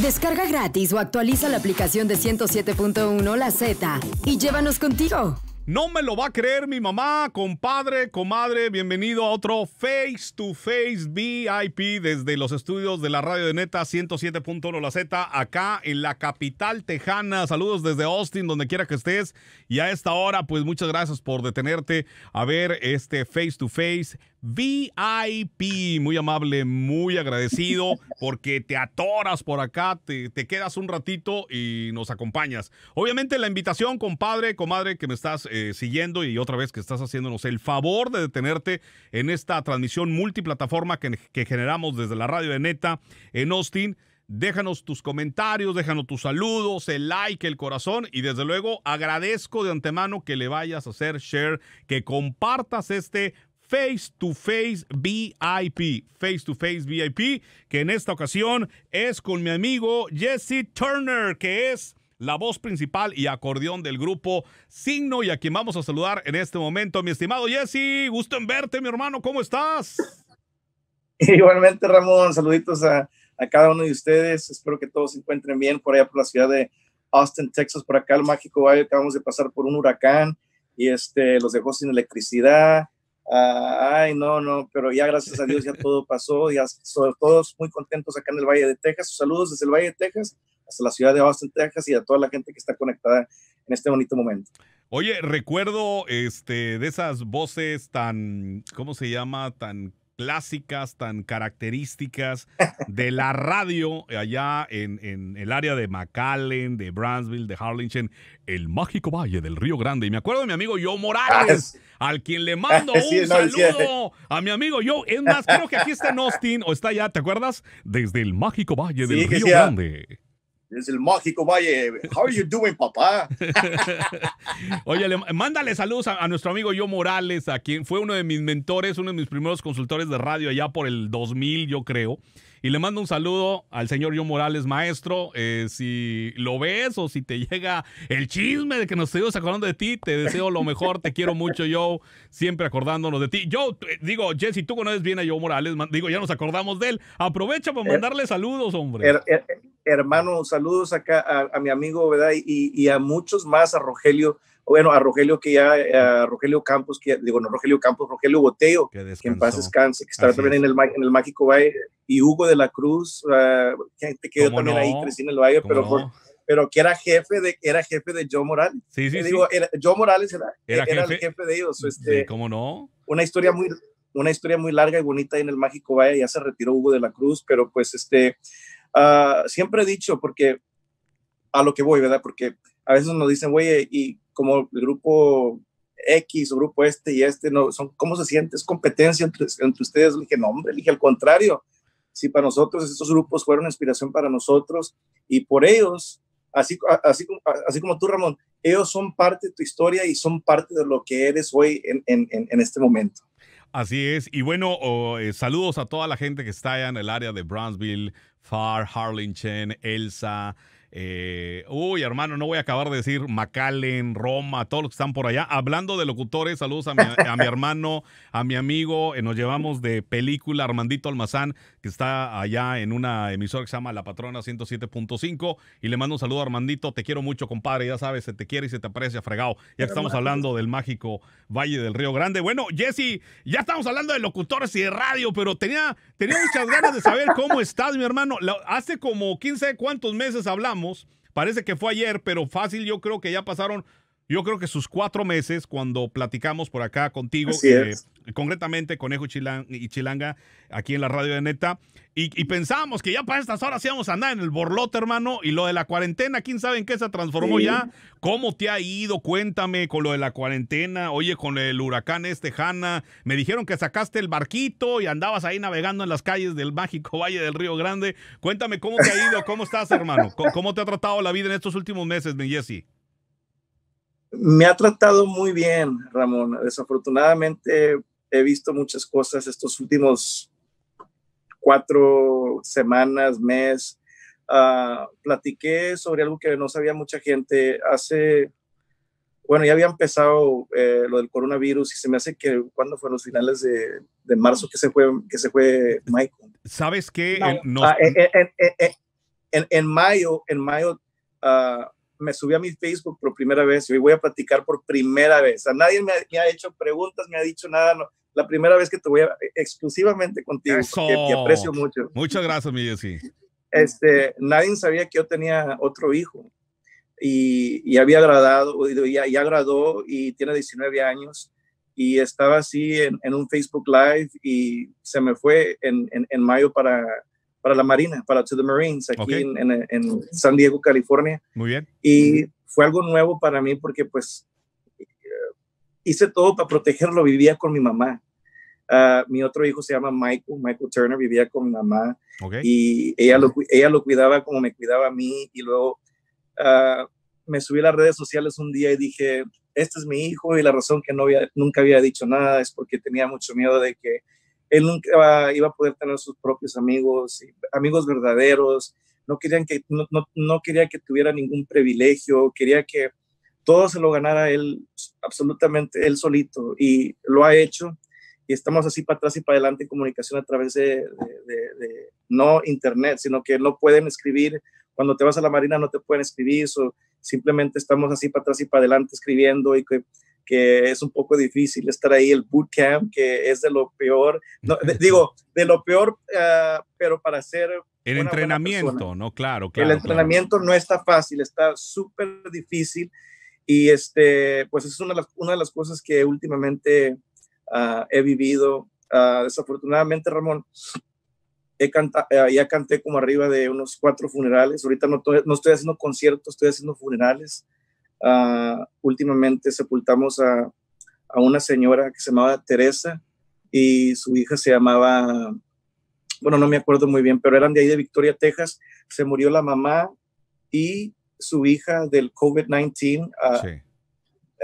Descarga gratis o actualiza la aplicación de 107.1 La Z y llévanos contigo. No me lo va a creer mi mamá, compadre, comadre. Bienvenido a otro Face to Face VIP desde los estudios de la radio de Neta 107.1 La Z, acá en la capital tejana. Saludos desde Austin, donde quiera que estés. Y a esta hora, pues muchas gracias por detenerte a ver este Face to Face VIP. Muy amable, muy agradecido porque te atoras por acá, te, quedas un ratito y nos acompañas. Obviamente la invitación, compadre, comadre, que me estás eh, siguiendo y otra vez que estás haciéndonos el favor de detenerte en esta transmisión multiplataforma que, que generamos desde la radio de Neta en Austin. Déjanos tus comentarios, déjanos tus saludos, el like, el corazón y desde luego agradezco de antemano que le vayas a hacer share, que compartas este Face to Face VIP, Face to Face VIP, que en esta ocasión es con mi amigo Jesse Turner, que es la voz principal y acordeón del grupo Signo y a quien vamos a saludar en este momento. Mi estimado Jesse, gusto en verte, mi hermano, ¿cómo estás? Igualmente, Ramón, saluditos a, cada uno de ustedes. Espero que todos se encuentren bien por allá por la ciudad de Austin, Texas, por acá el mágico valle. Acabamos de pasar por un huracán y este, los dejó sin electricidad. Ah, ay, no, no, pero ya gracias a Dios ya todo pasó, ya sobre todos muy contentos acá en el Valle de Texas. Saludos desde el Valle de Texas hasta la ciudad de Austin, Texas y a toda la gente que está conectada en este bonito momento. Oye, recuerdo este, de esas voces tan, ¿cómo se llama? Tan clásicas, tan características de la radio allá en, en, el área de McAllen, de Brownsville, de Harlingen, el mágico valle del Río Grande. Y me acuerdo de mi amigo Joe Morales, al quien le mando un saludo a mi amigo Joe. Es más, creo que aquí está en Austin, o está allá, ¿te acuerdas? Desde el mágico valle del Río Grande. Es el mágico valle. How are you doing, papá? Oye, mándale saludos a, a, nuestro amigo Yo Morales, a quien fue uno de mis mentores, uno de mis primeros consultores de radio allá por el 2000, yo creo. Y le mando un saludo al señor Joe Morales, maestro. Eh, si lo ves o si te llega el chisme de que nos seguimos acordando de ti, te deseo lo mejor, te quiero mucho, Joe. Siempre acordándonos de ti. Yo eh, digo, Jesse, tú conoces bien a Joe Morales, digo, ya nos acordamos de él. Aprovecha para eh, mandarle saludos, hombre. hermano, saludos acá a, mi amigo, ¿verdad? y a muchos más, a Rogelio bueno, a Rogelio que ya, Rogelio Campos, que digo, no Rogelio Campos, Rogelio Boteo, que, en paz descanse, que estaba también en el, Mágico Valle, y Hugo de la Cruz, que ah, que también ahí, crecí en el Valle, pero, pero que era jefe de, era jefe de Joe Morales. Sí, sí, sí. Joe Morales era, el jefe de ellos. Este, ¿Cómo no? Una historia muy, una historia muy larga y bonita ahí en el Mágico Valle, ya se retiró Hugo de la Cruz, pero pues este, ah, siempre he dicho, porque a lo que voy, ¿verdad? Porque a veces nos dicen, güey, y como el grupo X o grupo este y este, no, son, ¿cómo se siente? ¿Es competencia entre, ustedes? Le dije, no, hombre, le dije, al contrario. Si para nosotros estos grupos fueron inspiración para nosotros y por ellos, así, así, como tú, Ramón, ellos son parte de tu historia y son parte de lo que eres hoy en, en, este momento. Así es. Y bueno, eh, saludos a toda la gente que está allá en el área de Brownsville, Far, Harlingen, Elsa, eh, uy, hermano, no voy a acabar de decir Macalen, Roma, todos los que están por allá. Hablando de locutores, saludos a mi, hermano, a mi amigo. Eh, nos llevamos de película Armandito Almazán, que está allá en una emisora que se llama La Patrona 107.5. Y le mando un saludo a Armandito. Te quiero mucho, compadre. Ya sabes, se te quiere y se te aprecia, fregado. Ya que estamos hablando del mágico Valle del Río Grande. Bueno, Jesse, ya estamos hablando de locutores y de radio, pero tenía, tenía muchas ganas de saber cómo estás, mi hermano. hace como 15, ¿cuántos meses hablamos? Parece que fue ayer, pero fácil, yo creo que ya pasaron yo creo que sus cuatro meses, cuando platicamos por acá contigo, eh, concretamente Conejo Chilang y Chilanga, aquí en la radio de Neta, y, pensábamos que ya para estas horas íbamos a andar en el borlote, hermano, y lo de la cuarentena, quién sabe en qué se transformó ya. ¿Cómo te ha ido? Cuéntame con lo de la cuarentena, oye, con el huracán este, Hanna, me dijeron que sacaste el barquito y andabas ahí navegando en las calles del mágico Valle del Río Grande. Cuéntame cómo te ha ido, cómo estás, hermano, cómo te ha tratado la vida en estos últimos meses, mi Jesse. Me ha tratado muy bien, Ramón. Desafortunadamente he visto muchas cosas estos últimos cuatro semanas, mes. Ah, platiqué sobre algo que no sabía mucha gente. Hace, bueno, ya había empezado eh, lo del coronavirus y se me hace que cuando fueron los finales de, marzo que se fue, que se fue Michael. ¿Sabes qué? Eh, ah, en, mayo, en mayo ah, me subí a mi Facebook por primera vez y voy a platicar por primera vez. A nadie me ha, hecho preguntas, me ha dicho nada. la primera vez que te voy a eh, exclusivamente contigo, que te aprecio mucho. Muchas gracias, mi Jessy. Este, nadie sabía que yo tenía otro hijo y, y había agradado, y, y agradó y tiene 19 años y estaba así en, un Facebook Live y se me fue en mayo para para la Marina, para To the Marines, aquí en, San Diego, California. Muy bien. Y fue algo nuevo para mí porque pues eh, hice todo para protegerlo, vivía con mi mamá. Ah, mi otro hijo se llama Michael, Michael Turner, vivía con mi mamá y ella lo, ella lo cuidaba como me cuidaba a mí y luego ah, me subí a las redes sociales un día y dije, este es mi hijo y la razón que no había, nunca había dicho nada es porque tenía mucho miedo de que él nunca iba a poder tener sus propios amigos, amigos verdaderos, no, querían que, no, quería que tuviera ningún privilegio, quería que todo se lo ganara él absolutamente, él solito, y lo ha hecho, y estamos así para atrás y para adelante en comunicación a través de, no internet, sino que no pueden escribir, cuando te vas a la marina no te pueden escribir, O simplemente estamos así para atrás y para adelante escribiendo y que que es un poco difícil estar ahí, el bootcamp, que es de lo peor, digo, de lo peor, ah, pero para ser... El entrenamiento, ¿no? Claro, claro. El entrenamiento no está fácil, está súper difícil y este, pues es una de las, una de las cosas que últimamente ah, he vivido. Ah, desafortunadamente, Ramón, he canta, ya canté como arriba de unos cuatro funerales. Ahorita no, no estoy haciendo conciertos, estoy haciendo funerales. Ah, últimamente sepultamos a, una señora que se llamaba Teresa y su hija se llamaba, bueno, no me acuerdo muy bien, pero eran de ahí de Victoria, Texas. Se murió la mamá y su hija del COVID-19. Ah,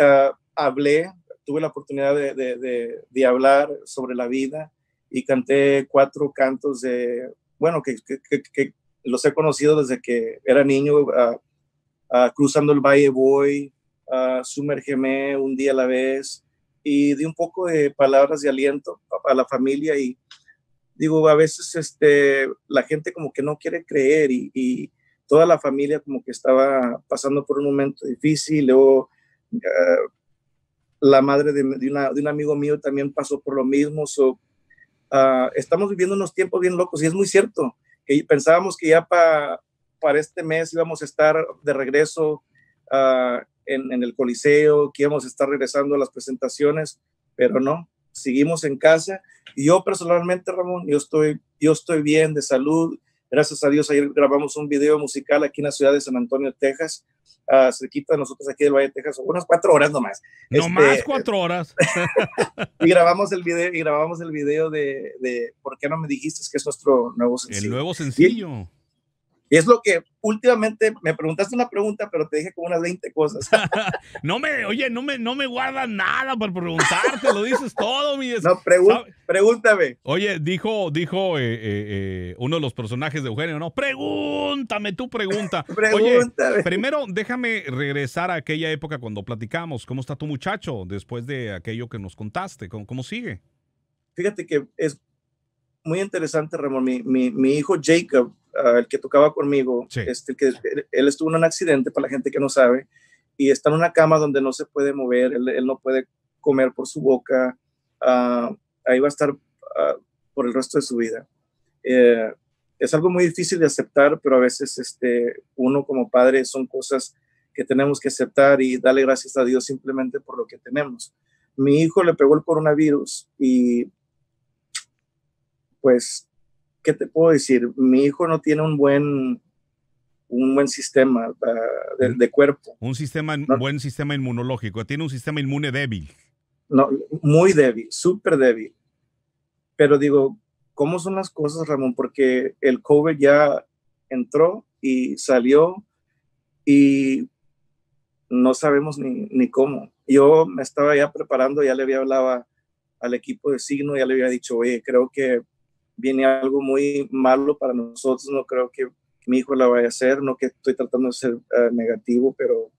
ah, hablé, tuve la oportunidad de, de, hablar sobre la vida y canté cuatro cantos de, bueno, que los he conocido desde que era niño Ah, cruzando el valle voy, uh, un día a la vez y di un poco de palabras de aliento a la familia y digo, a veces este, la gente como que no quiere creer y, toda la familia como que estaba pasando por un momento difícil, luego ah, la madre de, de, un amigo mío también pasó por lo mismo, estamos viviendo unos tiempos bien locos y es muy cierto que pensábamos que ya para para este mes íbamos a estar de regreso ah, en, el Coliseo, que íbamos a estar regresando a las presentaciones, pero no, seguimos en casa. Y yo personalmente, Ramón, yo estoy, yo estoy bien de salud. Gracias a Dios, ayer grabamos un video musical aquí en la ciudad de San Antonio, Texas, ah, cerquita de nosotros aquí del Valle de Texas, unas cuatro horas nomás. No este, más cuatro horas. y grabamos el video, y grabamos el video de, ¿Por qué no me dijiste? que es nuestro nuevo sencillo. El nuevo sencillo. Es lo que últimamente me preguntaste una pregunta, pero te dije como unas 20 cosas. no me, oye, no me, no me guardas nada para preguntarte, lo dices todo, mi No, pregúntame. Oye, dijo, dijo eh, eh, eh, uno de los personajes de Eugenio, no, pregúntame tu pregunta. pregúntame. primero, déjame regresar a aquella época cuando platicamos. ¿Cómo está tu muchacho después de aquello que nos contaste? ¿Cómo, cómo sigue? Fíjate que es muy interesante, Ramón. Mi, hijo Jacob, ah, el que tocaba conmigo, este, que, él estuvo en un accidente, para la gente que no sabe, y está en una cama donde no se puede mover, él, no puede comer por su boca. Ah, ahí va a estar ah, por el resto de su vida. Eh, es algo muy difícil de aceptar, pero a veces este, uno como padre son cosas que tenemos que aceptar y darle gracias a Dios simplemente por lo que tenemos. Mi hijo le pegó el coronavirus y pues, ¿qué te puedo decir? Mi hijo no tiene un buen un buen sistema ah, de, cuerpo. Un sistema, buen sistema inmunológico. Tiene un sistema inmune débil. No, muy débil, súper débil. Pero digo, ¿cómo son las cosas, Ramón? Porque el COVID ya entró y salió y no sabemos ni, ni cómo. Yo me estaba ya preparando, ya le había hablado al equipo de signo, ya le había dicho, oye, creo que viene algo muy malo para nosotros, no creo que mi hijo la vaya a hacer, no que estoy tratando de ser eh, negativo, pero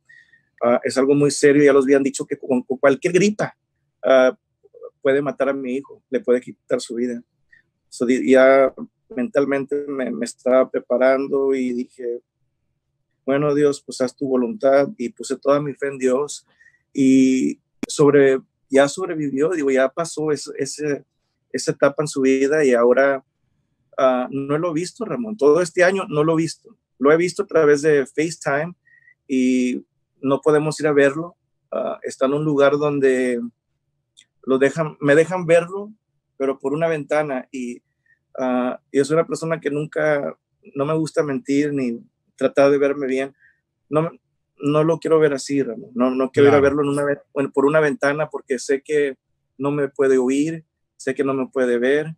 ah, es algo muy serio, ya los habían dicho que con, cualquier gripa ah, puede matar a mi hijo, le puede quitar su vida. ya mentalmente me, estaba preparando y dije, bueno Dios, pues haz tu voluntad y puse toda mi fe en Dios y sobre, ya sobrevivió, digo, ya pasó ese esa etapa en su vida y ahora ah, no lo he visto, Ramón. Todo este año no lo he visto. Lo he visto a través de FaceTime y no podemos ir a verlo. Ah, está en un lugar donde lo dejan, me dejan verlo, pero por una ventana. Ah, y es una persona que nunca, no me gusta mentir ni tratar de verme bien. No, no lo quiero ver así, Ramón. No, no quiero ir a verlo en una, por una ventana porque sé que no me puede oír sé que no me puede ver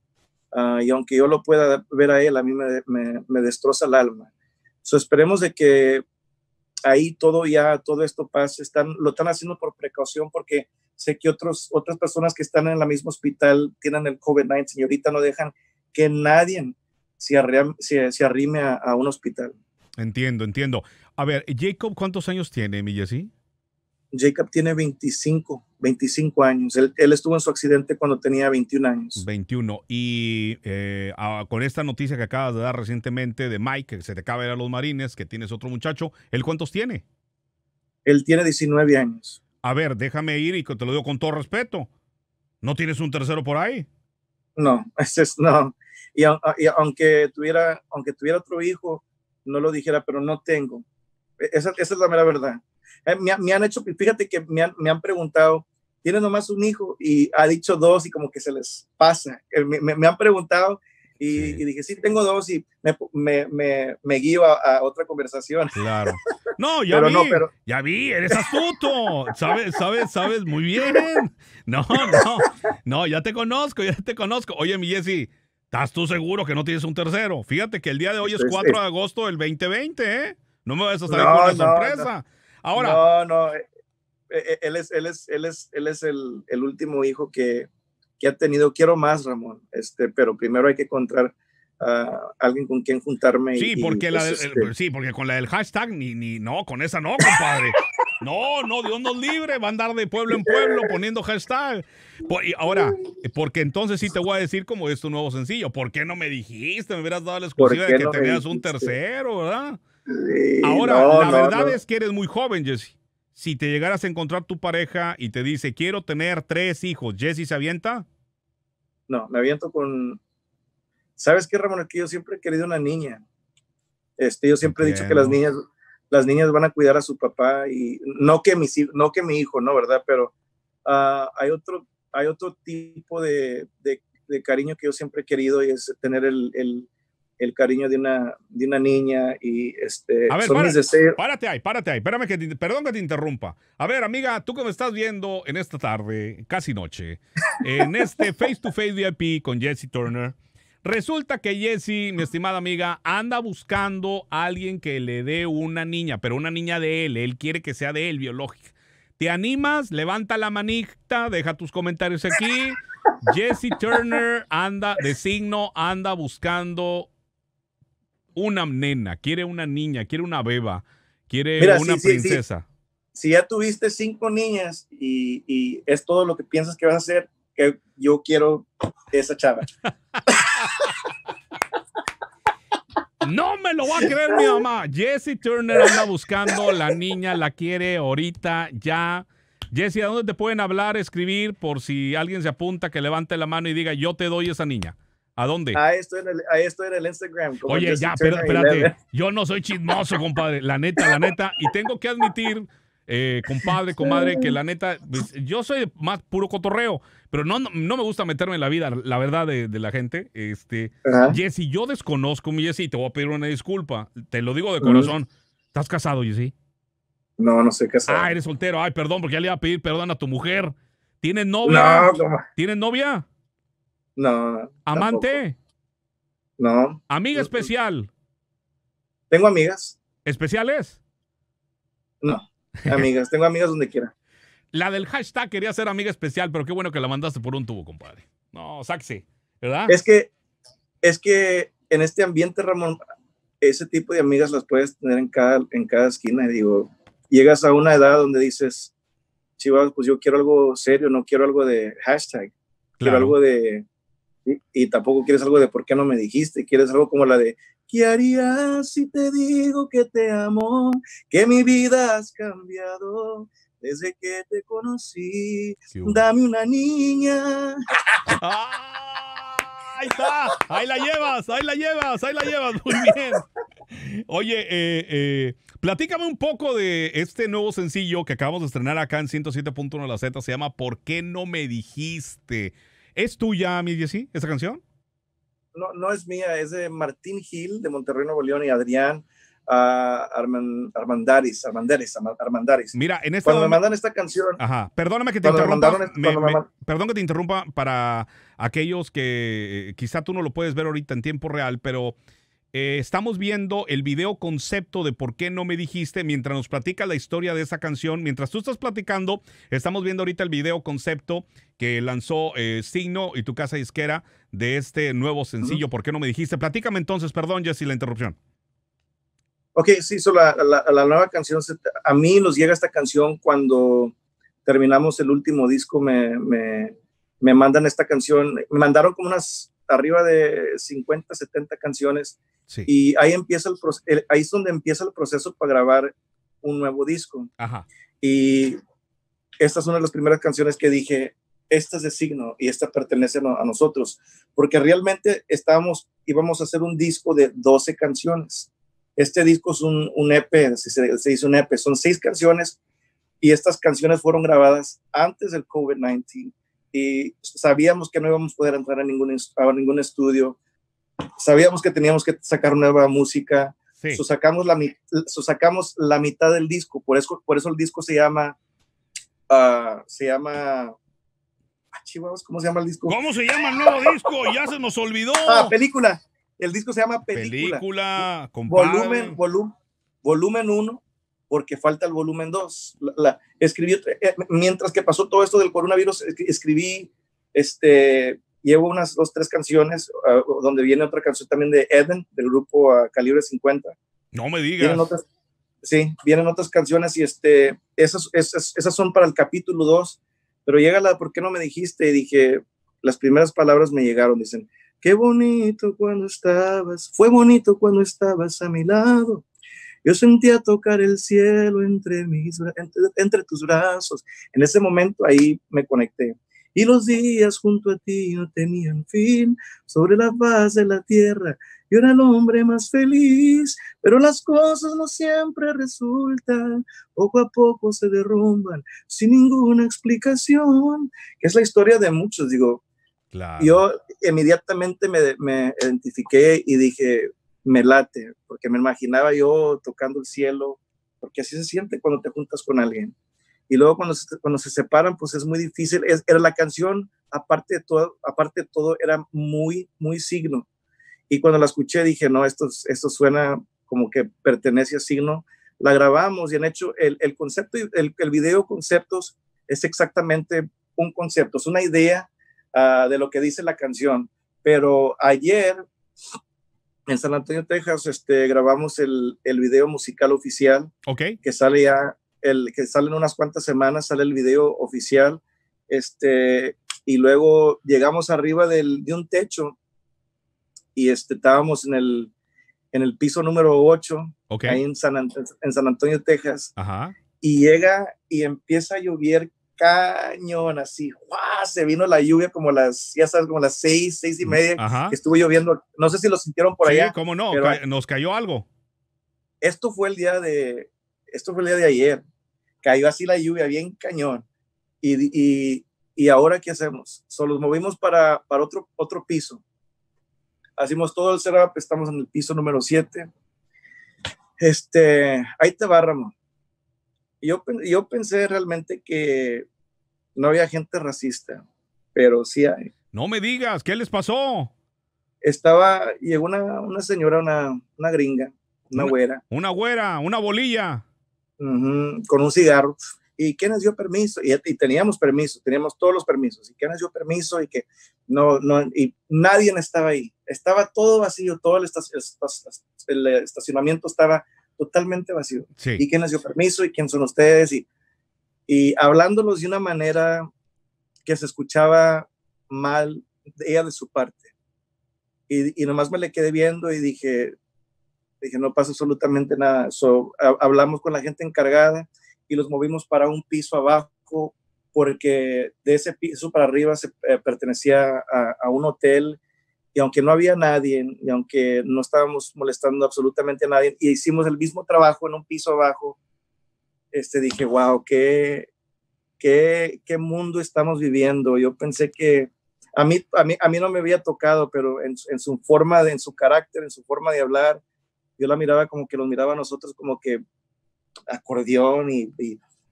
ah, y aunque yo lo pueda ver a él, a mí me, destroza el alma. So, esperemos de que ahí todo ya, todo esto pase, están, lo están haciendo por precaución porque sé que otros, otras personas que están en el mismo hospital tienen el COVID-19 Señorita no dejan que nadie se, se, se arrime a, un hospital. Entiendo, entiendo. A ver, Jacob, ¿cuántos años tiene mi sí? Jacob tiene 25, 25 años. Él, estuvo en su accidente cuando tenía 21 años. 21. Y eh, con esta noticia que acabas de dar recientemente de Mike, que se te acaba de ir a los marines, que tienes otro muchacho, ¿él cuántos tiene? Él tiene 19 años. A ver, déjame ir y te lo digo con todo respeto. ¿No tienes un tercero por ahí? No, ese es, no. Y, aunque, tuviera, aunque tuviera otro hijo, no lo dijera, pero no tengo. E, esa, esa es la mera verdad. Eh, me, han hecho, fíjate que me han, preguntado, tienes nomás un hijo y ha dicho dos y como que se les pasa. Eh, me, han preguntado y, dije, sí, tengo dos y me, guío a, otra conversación. Claro. No, ya vi, ya vi, eres astuto, sabes, sabes, sabes muy bien. No, no, no, ya te conozco, ya te conozco. Oye, mi Jesse ¿estás tú seguro que no tienes un tercero? Fíjate que el día de hoy es 4 de agosto del 2020, ¿eh? No me vas a estar con la sorpresa. Ahora. No, no. Eh, eh, eh, él es, él es, él es, él es el, último hijo que, que, ha tenido. Quiero más, Ramón. Este, pero primero hay que encontrar a alguien con quien juntarme. Sí, porque, pues, este sí porque con la del hashtag, ni, ni, no, con esa no, compadre. No, no, Dios nos libre, va a andar de pueblo en pueblo poniendo hashtag. Pues, y ahora, porque entonces sí te voy a decir cómo es tu nuevo sencillo, ¿por qué no me dijiste? Me hubieras dado la exclusiva de que tenías un tercero, ¿verdad? Eh, Ahora, la verdad es que eres muy joven, Jesse. Si te llegaras a encontrar tu pareja y te dice, quiero tener tres hijos, ¿Jesse se avienta? No, me aviento con... ¿Sabes qué, Ramón? Que yo siempre he querido una niña. Este, yo siempre he dicho que las niñas, las niñas van a cuidar a su papá y no que mi, no que mi hijo, ¿no? ¿Verdad? Pero ah, hay, otro, hay otro tipo de, de, cariño que yo siempre he querido y es tener el el cariño de una, una niña y este, a son mis Párate ahí, párate ahí, perdón que te interrumpa. A ver, amiga, tú que me estás viendo en esta tarde, casi noche, en este Face to Face VIP con Jesse Turner, resulta que Jesse, mi estimada amiga, anda buscando a alguien que le dé una niña, pero una niña de él, él quiere que sea de él, biológica. ¿Te animas? Levanta la manita, deja tus comentarios aquí. Jesse Turner anda de signo, anda buscando una nena, quiere una niña, quiere una beba, quiere una princesa. si ya tuviste cinco niñas y, es todo lo que piensas que vas a hacer, que yo quiero esa chava. No me lo va a creer mi mamá. Jesse Turner anda buscando la niña, la quiere ahorita ya. Jesse, ¿a dónde te pueden hablar, escribir por si alguien se apunta que levante la mano y diga yo te doy esa niña? ¿A dónde? Ahí estoy en el, Instagram. Oye, ya, espérate. Yo no soy chismoso, compadre. La neta, la neta. Y tengo que admitir, eh, compadre, comadre, que la neta, pues, yo soy más puro cotorreo, pero no, no, me gusta meterme en la vida, la verdad, de, la gente. Este, Jesse, yo desconozco, mi Jesse, te voy a pedir una disculpa. Te lo digo de corazón. ¿Estás casado, Jesse? No, no soy casado. Ah, eres soltero. Ay, perdón, porque ya le iba a pedir perdón a tu mujer. ¿Tienes novia? No, ¿Tienes novia? No. ¿Amante? No. ¿Amiga especial? Tengo amigas. ¿Especiales? No. Amigas, tengo amigas donde quiera. La del hashtag quería ser amiga especial, pero qué bueno que la mandaste por un tubo, compadre. No, Saxi, ¿verdad? Es que, es que en este ambiente, Ramón, ese tipo de amigas las puedes tener en cada, en cada esquina. Digo, llegas a una edad donde dices, chivas, pues yo quiero algo serio, no quiero algo de hashtag, quiero algo de, y, tampoco quieres algo de por qué no me dijiste, quieres algo como la de ¿qué harías si te digo que te amo? Que mi vida has cambiado desde que te conocí. Dame una niña. ahí está, ahí la llevas, ahí la llevas, ahí la llevas, muy bien. Oye, eh, eh, platícame un poco de este nuevo sencillo que acabamos de estrenar acá en 107.1 La Z, se llama ¿Por qué no me dijiste? ¿Es tuya, mi Jessy, esta canción? No, no es mía, es de Martín Gil de Monterrey, Nuevo León y Adrián ah, Armandaris, Armandaris, Mira, en esta... Cuando me mandan esta canción... Ajá, perdóname que te interrumpa. perdón que te interrumpa para aquellos que eh, quizá tú no lo puedes ver ahorita en tiempo real, pero eh, estamos viendo el video concepto de por qué no me dijiste mientras nos platica la historia de esa canción. Mientras tú estás platicando, estamos viendo ahorita el video concepto que lanzó eh, Signo y tu casa disquera de este nuevo sencillo, ¿por qué no me dijiste? Platícame entonces, perdón Jessy, la interrupción. Ok, sí, la, nueva canción, a mí nos llega esta canción cuando terminamos el último disco, me mandan esta canción, me mandaron como unas arriba de 50, 70 canciones. Y ahí, empieza el, ahí es donde empieza el proceso para grabar un nuevo disco. Y esta es una de las primeras canciones que dije, esta es de signo y esta pertenece a, nosotros, porque realmente estábamos, íbamos a hacer un disco de 12 canciones. Este disco es un, un EP, se, dice un EP, son seis canciones y estas canciones fueron grabadas antes del COVID-19 y sabíamos que no íbamos a poder entrar a ningún, a ningún estudio, sabíamos que teníamos que sacar nueva música, sacamos, la, sacamos la mitad del disco, por eso, por eso el disco se llama, ah, se llama ah, ¿cómo se llama el disco? ¿Cómo se llama el nuevo disco? Ya se nos olvidó. Ah, película. El disco se llama Película. Película, Volumen, volumen 1 porque falta el volumen 2. La, eh, mientras que pasó todo esto del coronavirus, escribí, este, llevo unas dos, tres canciones, ah, donde viene otra canción también de Eden, del grupo ah, Calibre 50. No me digas. Vienen otras, sí, vienen otras canciones y este, esas, esas, esas son para el capítulo 2, pero llega la, ¿por qué no me dijiste? Y dije, las primeras palabras me llegaron, dicen, qué bonito cuando estabas, fue bonito cuando estabas a mi lado yo sentía tocar el cielo entre, mis, entre, tus brazos. En ese momento ahí me conecté. Y los días junto a ti no tenían fin sobre la base de la tierra. Yo era el hombre más feliz, pero las cosas no siempre resultan. Poco a poco se derrumban sin ninguna explicación. Que es la historia de muchos, digo. Yo inmediatamente me, me identifiqué y dije, me late, porque me imaginaba yo tocando el cielo, porque así se siente cuando te juntas con alguien. Y luego cuando se, cuando se separan, pues es muy difícil. era la canción, aparte de, todo, aparte todo, era muy, muy signo. Y cuando la escuché dije, no, esto, esto suena como que pertenece a signo. La grabamos y han hecho el, el concepto, el, el video conceptos es exactamente un concepto, es una idea ah, de lo que dice la canción. Pero ayer en San Antonio, Texas, este, grabamos el, el video musical oficial. Que sale ya, el, que sale en unas cuantas semanas, sale el video oficial. Este, y luego llegamos arriba del, de un techo y este, estábamos en el, en el piso número 8, ahí en San, en San Antonio, Texas. Ajá. Y llega y empieza a llover cañón, así, se vino la lluvia como las, ya sabes, como las seis, seis y mm, media, estuvo lloviendo, no sé si lo sintieron por sí, allá. cómo no, nos cayó algo. Esto fue el día de, esto fue el día de ayer, cayó así la lluvia, bien cañón, y, ahora ¿qué hacemos? Solo nos movimos para, para otro, otro piso, hacemos todo el setup, estamos en el piso número 7, este, ahí te va yo, pensé realmente que no había gente racista, pero sí hay. No me digas, ¿qué les pasó? Estaba, llegó una, señora, una, gringa, una, güera. Una güera, una bolilla. con un cigarro. ¿Y quién les dio permiso? Y, teníamos permiso, teníamos todos los permisos. ¿Y quién nos dio permiso? Y que no, no, y nadie estaba ahí. Estaba todo vacío, todo el, estacionamiento estaba totalmente vacío. ¿Y quién les dio permiso? ¿Y quién son ustedes? Y, y hablándolos de una manera que se escuchaba mal de ella de su parte. Y, y, nomás me le quedé viendo y dije, dije, no pasa absolutamente nada. hablamos con la gente encargada y los movimos para un piso abajo porque de ese piso para arriba se eh, pertenecía a, a, un hotel y aunque no había nadie, y aunque no estábamos molestando absolutamente a nadie, y hicimos el mismo trabajo en un piso abajo, este, dije, wow, qué, qué, qué mundo estamos viviendo. Yo pensé que a mí, a mí, no me había tocado, pero en, su forma, en su carácter, en su forma de hablar, yo la miraba como que los miraba a nosotros como que acordeón y,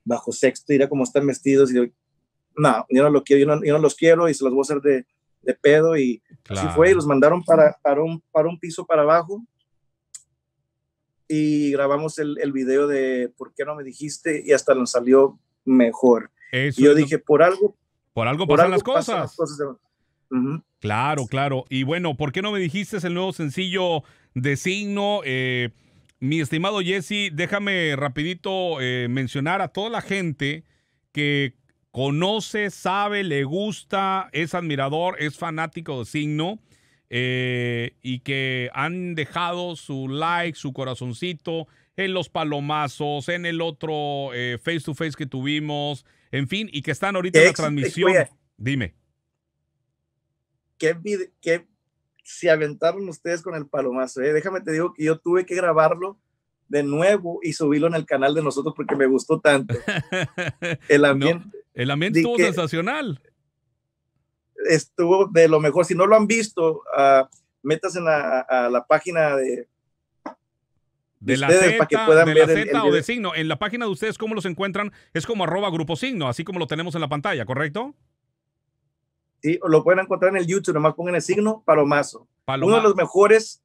bajo sexto, y era como están vestidos, y no, no, lo quiero, yo no, yo no los quiero y se los voy a hacer de, de pedo y si así fue y los mandaron para, para, un, para un piso para abajo y grabamos el, el video de ¿Por qué no me dijiste? y hasta nos salió mejor. y yo dije, por algo... Por algo por pasan, las, cosas. Claro, claro. Y bueno, ¿por qué no me dijiste el nuevo sencillo de signo? Eh, mi estimado Jesse, déjame rapidito eh, mencionar a toda la gente que conoce, sabe, le gusta, es admirador, es fanático de signo eh, y que han dejado su like, su corazoncito en los palomazos, en el otro face to face que tuvimos, en fin, y que están ahorita en la transmisión. Dime. ¿Qué, qué se aventaron ustedes con el palomazo? Eh? Déjame te digo que yo tuve que grabarlo de nuevo y subirlo en el canal de nosotros porque me gustó tanto el ambiente. El lamento sensacional. Estuvo de lo mejor. Si no lo han visto, ah, metas en la, a la página de, de la que puedan de o de signo. En la página de ustedes, ¿cómo los encuentran? Es como arroba grupo signo, así como lo tenemos en la pantalla, ¿correcto? Sí, lo pueden encontrar en el YouTube, nomás pongan el signo palomazo. Uno de los mejores,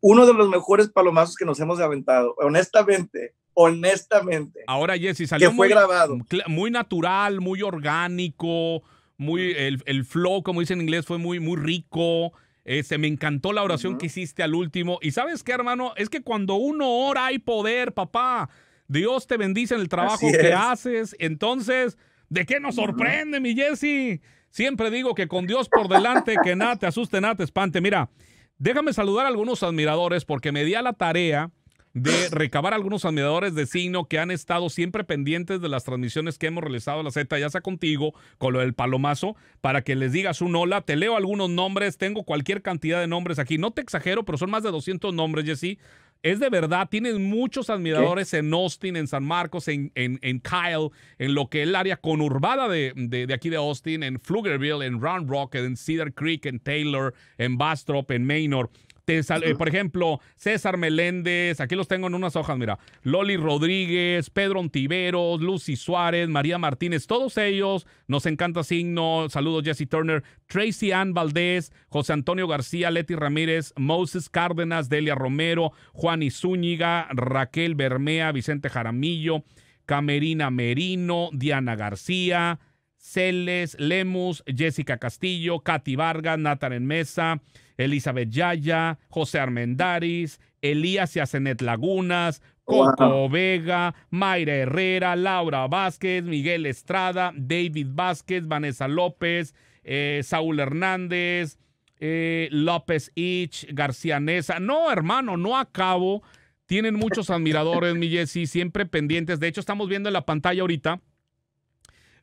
uno de los mejores palomazos que nos hemos aventado, honestamente honestamente. Ahora, Jesse, salió que fue muy, grabado. muy natural, muy orgánico, muy el, flow, como dicen en inglés, fue muy, muy rico. se este, me encantó la oración que hiciste al último. Y sabes qué, hermano, es que cuando uno ora hay poder, papá. Dios te bendice en el trabajo que haces. Entonces, ¿de qué nos sorprende, mi Jesse? Siempre digo que con Dios por delante, que nada te asuste, nada te espante. Mira, déjame saludar a algunos admiradores porque me di a la tarea de recabar algunos admiradores de signo que han estado siempre pendientes de las transmisiones que hemos realizado la Z, ya sea contigo, con lo del palomazo, para que les digas un hola. Te leo algunos nombres, tengo cualquier cantidad de nombres aquí. No te exagero, pero son más de 200 nombres, Jesse. Es de verdad, tienes muchos admiradores en Austin, en San Marcos, en, en, en, Kyle, en lo que es el área conurbada de, aquí de Austin, en Flugerville en Round Rock, en Cedar Creek, en Taylor, en Bastrop, en Maynor. Eh, por ejemplo, César Meléndez, aquí los tengo en unas hojas, mira. Loli Rodríguez, Pedro Ontiveros, Lucy Suárez, María Martínez, todos ellos. Nos encanta Signo. Saludos, Jesse Turner, Tracy Ann Valdés, José Antonio García, Leti Ramírez, Moses Cárdenas, Delia Romero, Juan Izúñiga, Raquel Bermea, Vicente Jaramillo, Camerina Merino, Diana García. Celes, Lemus, Jessica Castillo, Katy Vargas, Nathan Mesa, Elizabeth Yaya, José Armendaris, Elías Yacenet Lagunas, Coco Vega, Mayra Herrera, Laura Vázquez, Miguel Estrada, David Vázquez, Vanessa López, eh, Saúl Hernández, eh, López Ich, García Nesa. No, hermano, no acabo. Tienen muchos admiradores, mi Jessy, siempre pendientes. De hecho, estamos viendo en la pantalla ahorita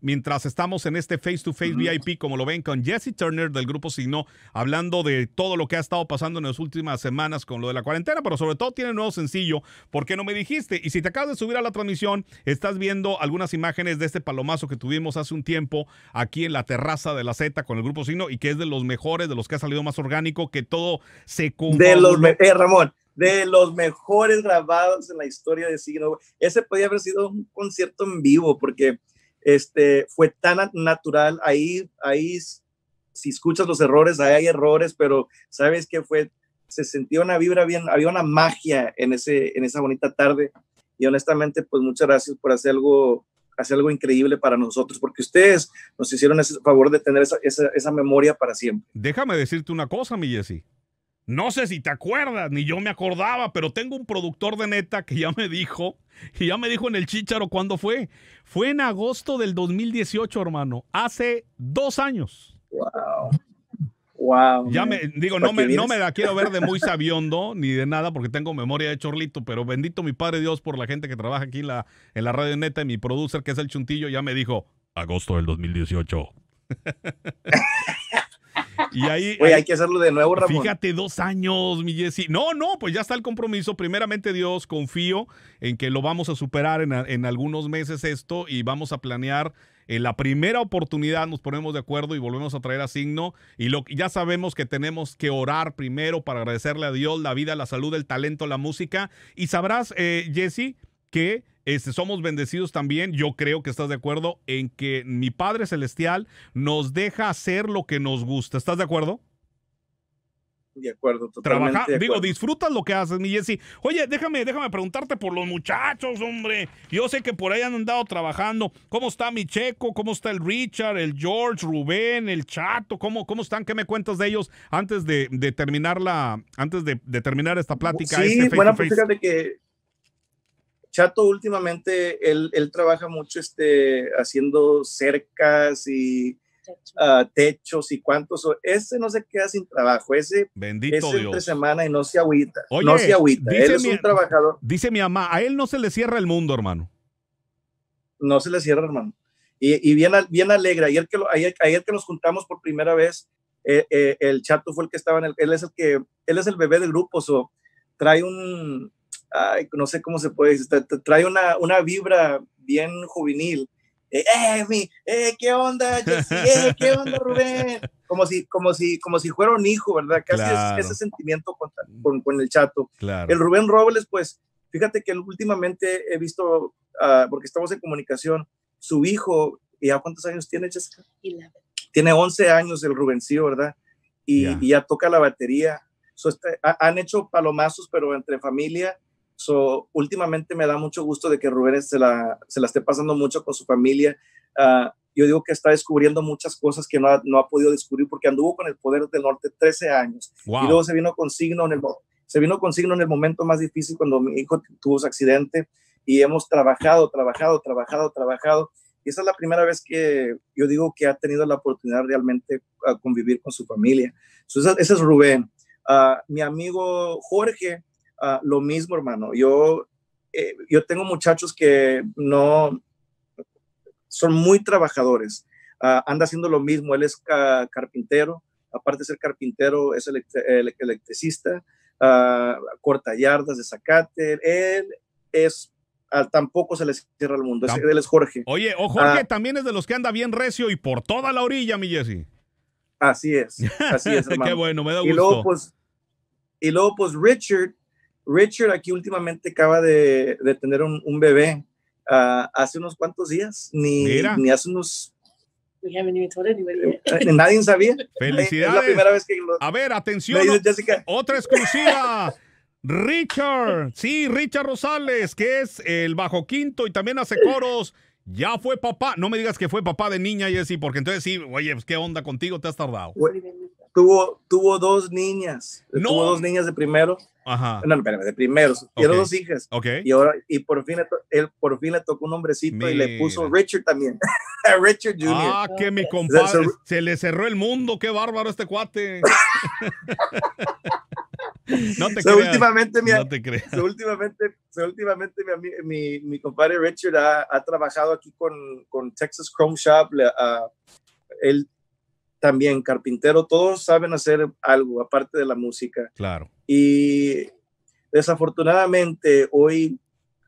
mientras estamos en este Face to Face VIP, como lo ven, con Jesse Turner del grupo Signo, hablando de todo lo que ha estado pasando en las últimas semanas con lo de la cuarentena, pero sobre todo tiene nuevo sencillo, ¿por qué no me dijiste? Y si te acabas de subir a la transmisión, estás viendo algunas imágenes de este palomazo que tuvimos hace un tiempo aquí en la terraza de la Z con el grupo Signo y que es de los mejores, de los que ha salido más orgánico, que todo se De los, eh, Ramón, de los mejores grabados en la historia de Signo. Ese podía haber sido un concierto en vivo porque este, fue tan natural. Ahí, ahí, si escuchas los errores, ahí hay errores, pero sabes que fue, se sentía una vibra bien, había una magia en, ese, en esa bonita tarde. Y honestamente, pues muchas gracias por hacer algo, hacer algo increíble para nosotros, porque ustedes nos hicieron ese favor de tener esa, esa, esa memoria para siempre. Déjame decirte una cosa, mi Jessy no sé si te acuerdas, ni yo me acordaba, pero tengo un productor de neta que ya me dijo, y ya me dijo en el chicharo cuándo fue. Fue en agosto del 2018, hermano, hace dos años. Wow. Wow. Ya me, digo, no me, la quiero ver de muy sabiondo ni de nada porque tengo memoria de chorlito, pero bendito mi padre Dios por la gente que trabaja aquí en la, en la radio neta y mi producer que es el chuntillo ya me dijo, agosto del 2018. Y ahí. Oye, hay que hacerlo de nuevo, Fíjate, dos años, mi Jessy. No, no, pues ya está el compromiso. Primeramente, Dios, confío en que lo vamos a superar en, algunos meses esto y vamos a planear. En la primera oportunidad nos ponemos de acuerdo y volvemos a traer a signo. Y lo, ya sabemos que tenemos que orar primero para agradecerle a Dios la vida, la salud, el talento, la música. Y sabrás, eh, Jesse, que este, somos bendecidos también, yo creo que estás de acuerdo en que mi Padre Celestial nos deja hacer lo que nos gusta. ¿Estás de acuerdo? De acuerdo, totalmente. digo, disfrutas lo que haces, mi Jesse. Oye, déjame, déjame preguntarte por los muchachos, hombre. Yo sé que por ahí han andado trabajando. ¿Cómo está mi Checo? ¿Cómo está el Richard, el George, Rubén, el Chato? ¿Cómo, cómo están? ¿Qué me cuentas de ellos antes de, terminar la, antes de, terminar esta plática? Sí, este face bueno, pues que Chato últimamente, él, trabaja mucho este, haciendo cercas y techos ah, y cuantos. Ese no se queda sin trabajo, ese, es ese entre semana y no se agüita. no se agüita, dice mi, un trabajador. Dice mi mamá, a él no se le cierra el mundo, hermano. No se le cierra, hermano. Y, bien, alegre, ayer que, ayer, que nos juntamos por primera vez, eh, eh, el Chato fue el que estaba en el, él es el que, él es el bebé del grupo, so, trae un, no sé cómo se puede decir, trae una, una vibra bien juvenil. Eh, eh mi, eh, ¿qué onda, Eh, ¿qué onda, Rubén? Como si, como si, como si fuera un hijo, ¿verdad? Casi ese sentimiento con, con, el chato. El Rubén Robles, pues, fíjate que últimamente he visto, ah, porque estamos en comunicación, su hijo, ¿ya cuántos años tiene, Jessica? Tiene 11 años el sí, ¿verdad? Y, ya toca la batería. Este, han hecho palomazos, pero entre familia últimamente me da mucho gusto de que Rubén se la, se la esté pasando mucho con su familia. Ah, yo digo que está descubriendo muchas cosas que no ha, no ha, podido descubrir porque anduvo con el poder del norte 13 años. Y luego se vino con signo en el se vino con signo en el momento más difícil cuando mi hijo tuvo su accidente y hemos trabajado, trabajado, trabajado, trabajado. Y esa es la primera vez que yo digo que ha tenido la oportunidad realmente a ah, convivir con su familia. Entonces, ese es Rubén. Ah, mi amigo Jorge, Ah, lo mismo, hermano. Yo, eh, yo tengo muchachos que no son muy trabajadores. Ah, anda haciendo lo mismo. Él es carpintero. Aparte de ser carpintero, es electricista, ah, corta yardas de zacate. Él es tampoco se les cierra el mundo. Él es Jorge. Oye, o Jorge también es de los que anda bien recio y por toda la orilla, mi Jesse. Así es, así es. Hermano. Qué bueno, me da gusto. pues, y luego, pues Richard Richard aquí últimamente acaba de, tener un, bebé ah, hace unos cuantos días, ni, ni hace unos... Eh, eh, nadie sabía. Felicidades. A ver, atención. Otra exclusiva. Richard, sí, Richard Rosales, que es el bajo quinto y también hace coros. Ya fue papá. No me digas que fue papá de niña, Jessy, porque entonces sí, oye, pues, qué onda contigo, te has tardado tuvo, tuvo dos niñas. Tuvo dos niñas de primero. Ajá. No, de primeros. Okay. dos hijas. Y ahora, y por fin, él por fin le tocó un hombrecito y le puso Richard también. Richard Jr. Ah, que mi compadre. Se le cerró el mundo. Qué bárbaro este cuate. no te Últimamente, mi, no te últimamente, últimamente mi, mi, compadre Richard ha, trabajado aquí con, con, Texas Chrome Shop. Ah, él también carpintero, todos saben hacer algo aparte de la música. Claro. Y desafortunadamente hoy,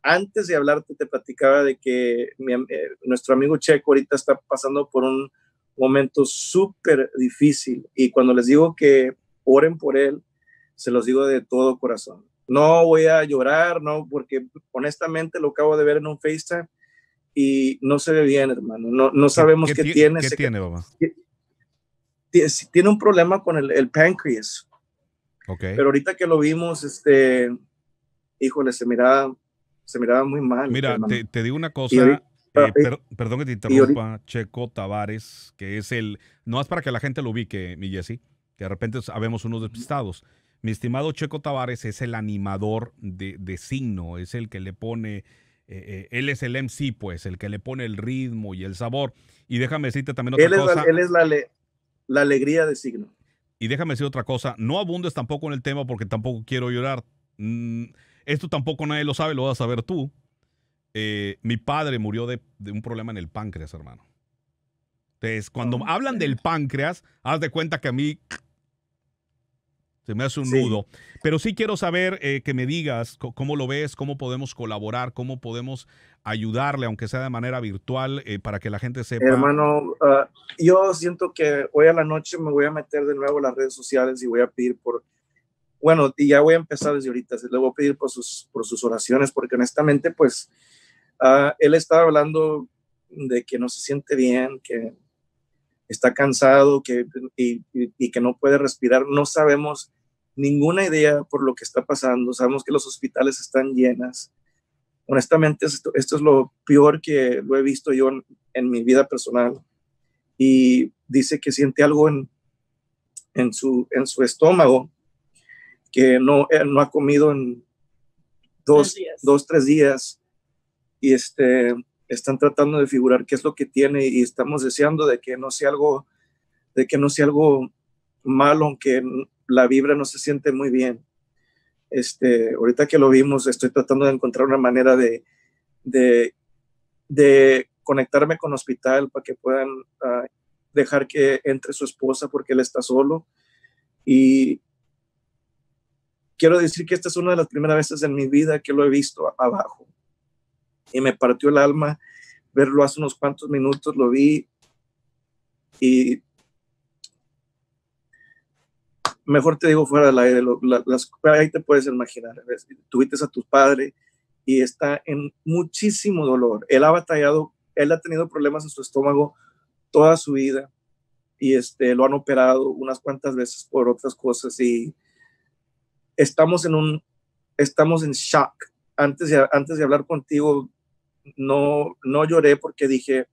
antes de hablarte, te platicaba de que eh, nuestro amigo Checo ahorita está pasando por un momento súper difícil y cuando les digo que oren por él, se los digo de todo corazón. No voy a llorar, no, porque honestamente lo acabo de ver en un FaceTime y no se ve bien, hermano. No, no sabemos qué, tiene. ¿Qué tiene, mamá? tiene un problema con el, páncreas. Okay. Pero ahorita que lo vimos, este, híjole, se miraba, se miraba muy mal. Mira, te, digo una cosa. Eh, perdón que te interrumpa, Checo Tavares, que es el. No es para que la gente lo ubique, mi Jesse, que de repente sabemos unos despistados. Mi estimado Checo Tavares es el animador de, signo, es el que le pone. Eh, eh, él es el MC, pues, el que le pone el ritmo y el sabor. Y déjame decirte también otra cosa. él es la, la alegría de signo. Y déjame decir otra cosa, no abundes tampoco en el tema porque tampoco quiero llorar. Mm, esto tampoco nadie lo sabe, lo vas a saber tú. Eh, mi padre murió de, un problema en el páncreas, hermano. Entonces, cuando hablan del páncreas, haz de cuenta que a mí se me hace un nudo. Pero sí quiero saber eh, que me digas cómo lo ves, cómo podemos colaborar, cómo podemos ayudarle, aunque sea de manera virtual, eh, para que la gente sepa. Hermano, ah, yo siento que hoy a la noche me voy a meter de nuevo a las redes sociales y voy a pedir por, bueno, y ya voy a empezar desde ahorita, le voy a pedir por sus, por sus oraciones, porque honestamente, pues, ah, él estaba hablando de que no se siente bien, que está cansado que, y, que no puede respirar. No sabemos ninguna idea por lo que está pasando. Sabemos que los hospitales están llenas. Honestamente, esto, es lo peor que lo he visto yo en, mi vida personal. Y dice que siente algo en, en, su, en su estómago que no, eh, no ha comido en dos, dos tres días. Y este, están tratando de figurar qué es lo que tiene y estamos deseando de que no sea algo, de que no sea algo malo, aunque la vibra no se siente muy bien. Este, ahorita que lo vimos, estoy tratando de encontrar una manera de, de, conectarme con hospital para que puedan ah, dejar que entre su esposa porque él está solo. Y quiero decir que esta es una de las primeras veces en mi vida que lo he visto abajo y me partió el alma verlo hace unos cuantos minutos, lo vi y mejor te digo fuera del aire, ahí te puedes imaginar, tuviste a tu padre, y está en muchísimo dolor, él ha batallado, él ha tenido problemas en su estómago toda su vida y este, lo han operado unas cuantas veces por otras cosas y estamos en un, estamos en shock. Antes de, antes de hablar contigo, no, no lloré porque dije,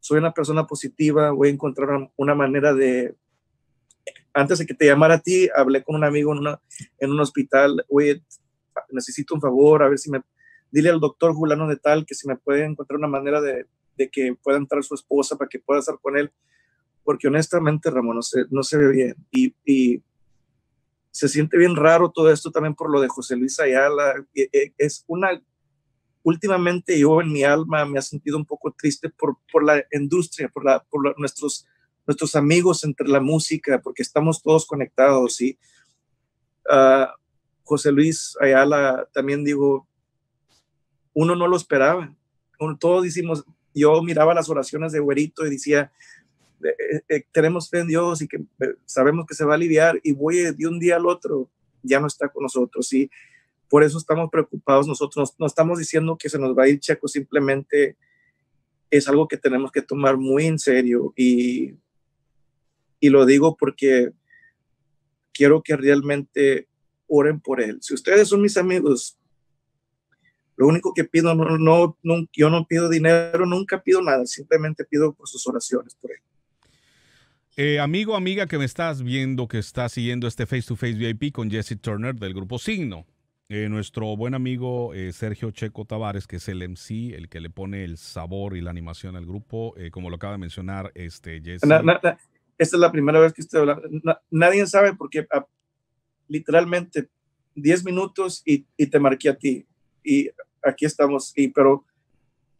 soy una persona positiva, voy a encontrar una manera de... Antes de que te llamara a ti, hablé con un amigo en, un hospital, oye, necesito un favor, a ver si me... Dile al doctor Julano de tal que si me puede encontrar una manera de, que pueda entrar su esposa para que pueda estar con él, porque honestamente, Ramón, no se, no se ve bien. y se siente bien raro todo esto también por lo de José Luis Ayala. E, e, es una últimamente yo en mi alma me ha sentido un poco triste por, por la industria, por, la, nuestros, nuestros amigos entre la música, porque estamos todos conectados y ah, José Luis Ayala también digo, uno no lo esperaba, todos hicimos, yo miraba las oraciones de Güerito y decía, eh, eh, eh, tenemos fe en Dios y que sabemos que se va a aliviar y voy de un día al otro, ya no está con nosotros y por eso estamos preocupados nosotros. No estamos diciendo que se nos va a ir Checo, simplemente es algo que tenemos que tomar muy en serio. Y, y lo digo porque quiero que realmente oren por él. Si ustedes son mis amigos, lo único que pido, no, no, yo no pido dinero, nunca pido nada, simplemente pido por sus oraciones por él. Eh, amigo, amiga que me estás viendo, que está siguiendo este Face to Face VIP con Jesse Turner del grupo Signo. Eh, nuestro buen amigo eh, Sergio Checo Tavares, que es el MC, el que le pone el sabor y la animación al grupo, eh, como lo acaba de mencionar este Esta es la primera vez que usted hablando nadie sabe porque ah, literalmente 10 minutos y, te marqué a ti. Y aquí estamos. Y, pero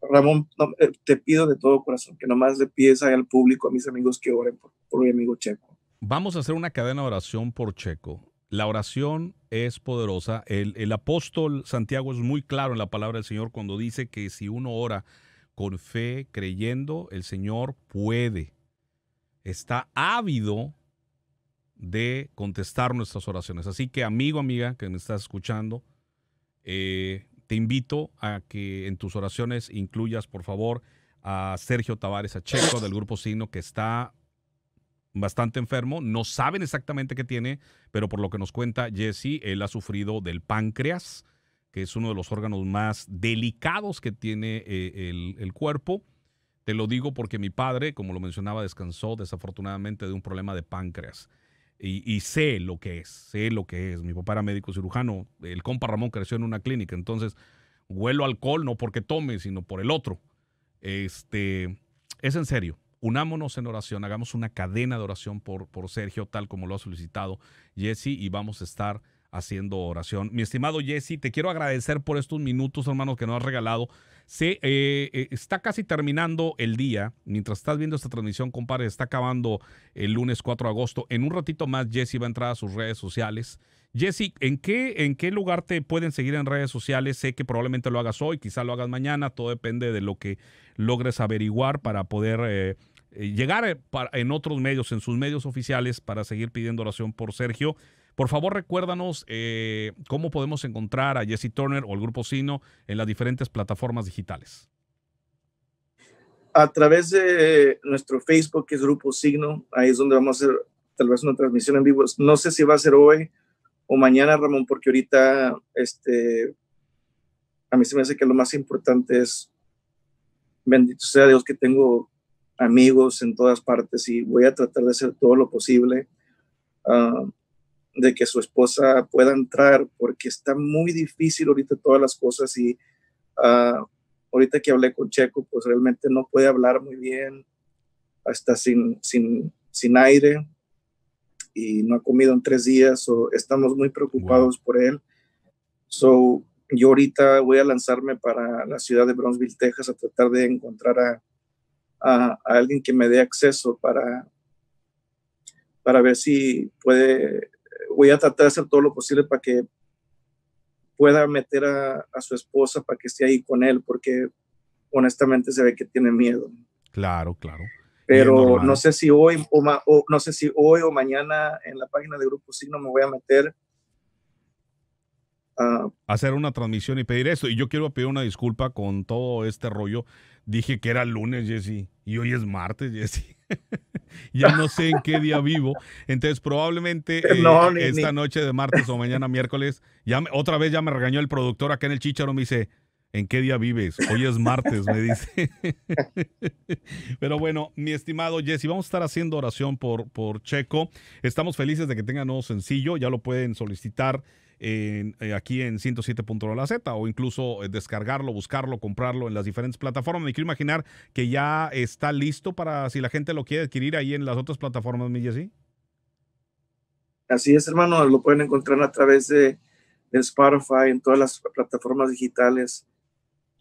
Ramón, te pido de todo corazón que nomás le pides al público, a mis amigos que oren por, por mi amigo Checo. Vamos a hacer una cadena de oración por Checo la oración es poderosa. El, apóstol Santiago es muy claro en la palabra del Señor cuando dice que si uno ora con fe, creyendo, el Señor puede. Está ávido de contestar nuestras oraciones. Así que amigo, amiga que me estás escuchando, eh, te invito a que en tus oraciones incluyas, por favor, a Sergio Tavares Acheco del Grupo Signo, que está bastante enfermo, no saben exactamente qué tiene, pero por lo que nos cuenta Jesse, él ha sufrido del páncreas, que es uno de los órganos más delicados que tiene eh, el, cuerpo. Te lo digo porque mi padre, como lo mencionaba, descansó desafortunadamente de un problema de páncreas. Y, sé lo que es, sé lo que es. Mi papá era médico cirujano, el compa Ramón creció en una clínica, entonces huelo alcohol no porque tome, sino por el otro. Este, es en serio, unámonos en oración, hagamos una cadena de oración por, por Sergio, tal como lo ha solicitado Jesse, y vamos a estar haciendo oración. Mi estimado Jesse, te quiero agradecer por estos minutos, hermanos que nos has regalado. Se, eh, eh, está casi terminando el día. Mientras estás viendo esta transmisión, compadre, está acabando el lunes 4 de agosto. En un ratito más, Jesse va a entrar a sus redes sociales. Jesse, ¿en qué, ¿en qué lugar te pueden seguir en redes sociales? Sé que probablemente lo hagas hoy, quizá lo hagas mañana, todo depende de lo que logres averiguar para poder eh, eh, llegar eh, en otros medios, en sus medios oficiales, para seguir pidiendo oración por Sergio. Por favor, recuérdanos eh, cómo podemos encontrar a Jesse Turner o el Grupo Signo en las diferentes plataformas digitales. A través de nuestro Facebook, que es Grupo Signo, ahí es donde vamos a hacer tal vez una transmisión en vivo. No sé si va a ser hoy o mañana, Ramón, porque ahorita este, a mí se me hace que lo más importante es, bendito sea Dios, que tengo amigos en todas partes y voy a tratar de hacer todo lo posible ah, de que su esposa pueda entrar porque está muy difícil ahorita todas las cosas y ah, ahorita que hablé con Checo pues realmente no puede hablar muy bien, hasta sin, sin, sin aire y no ha comido en tres días o estamos muy preocupados por él. So, yo ahorita voy a lanzarme para la ciudad de Brownsville, Texas, a tratar de encontrar a, a, alguien que me dé acceso para, para ver si puede, voy a tratar de hacer todo lo posible para que pueda meter a, su esposa para que esté ahí con él, porque honestamente se ve que tiene miedo. Claro, claro. Pero no sé si hoy o, no sé si hoy o mañana en la página de Grupo Signo me voy a meter Ah. hacer una transmisión y pedir eso. Y yo quiero pedir una disculpa con todo este rollo. Dije que era lunes, Jesse, y hoy es martes, Jesse. ya no sé en qué día vivo. Entonces, probablemente eh, esta noche de martes o mañana miércoles, ya otra vez ya me regañó el productor acá en el chicharo, me dice, ¿En qué día vives? Hoy es martes, me dice. Pero bueno, mi estimado Jesse, vamos a estar haciendo oración por, por Checo. Estamos felices de que tengan nuevo sencillo, ya lo pueden solicitar en, eh, aquí en 107.1 La Z o incluso eh, descargarlo, buscarlo, comprarlo en las diferentes plataformas. Me quiero imaginar que ya está listo para si la gente lo quiere adquirir ahí en las otras plataformas, mi Jessy. Así es, hermano, lo pueden encontrar a través de, de, Spotify, en todas las plataformas digitales.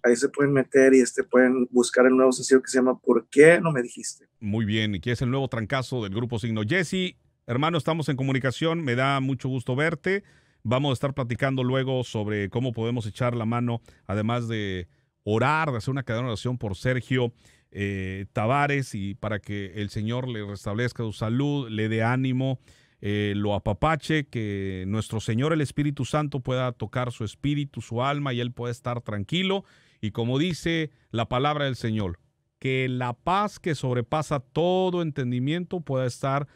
Ahí se pueden meter y este pueden buscar el nuevo sencillo que se llama ¿Por qué no me dijiste? Muy bien, y que es el nuevo trancazo del grupo Signo. Jesse, hermano, estamos en comunicación, me da mucho gusto verte. Vamos a estar platicando luego sobre cómo podemos echar la mano, además de orar, de hacer una cadena de oración por Sergio eh, Tavares y para que el Señor le restablezca su salud, le dé ánimo, eh, lo apapache, que nuestro Señor el Espíritu Santo pueda tocar su espíritu, su alma y él pueda estar tranquilo. Y como dice la palabra del Señor, que la paz que sobrepasa todo entendimiento pueda estar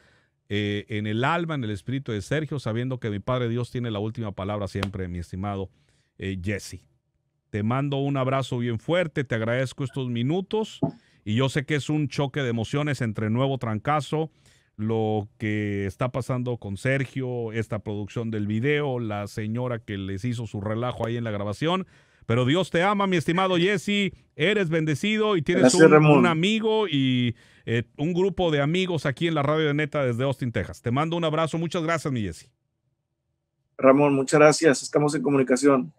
eh, en el alma, en el espíritu de Sergio, sabiendo que mi Padre Dios tiene la última palabra siempre, mi estimado eh, Jesse. Te mando un abrazo bien fuerte, te agradezco estos minutos y yo sé que es un choque de emociones entre nuevo trancazo, lo que está pasando con Sergio, esta producción del video, la señora que les hizo su relajo ahí en la grabación. Pero Dios te ama, mi estimado Jesse. Eres bendecido y tienes un, amigo y eh, un grupo de amigos aquí en la radio de Neta desde Austin, Texas. Te mando un abrazo. Muchas gracias, mi Jesse. Ramón, muchas gracias. Estamos en comunicación.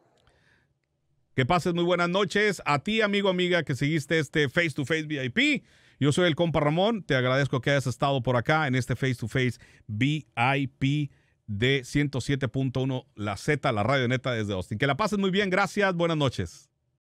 Que pases muy buenas noches. A ti, amigo, amiga, que seguiste este Face to Face VIP. Yo soy el compa Ramón. Te agradezco que hayas estado por acá en este Face to Face VIP de 107.1 La Z, la radio neta desde Austin. Que la pasen muy bien, gracias, buenas noches.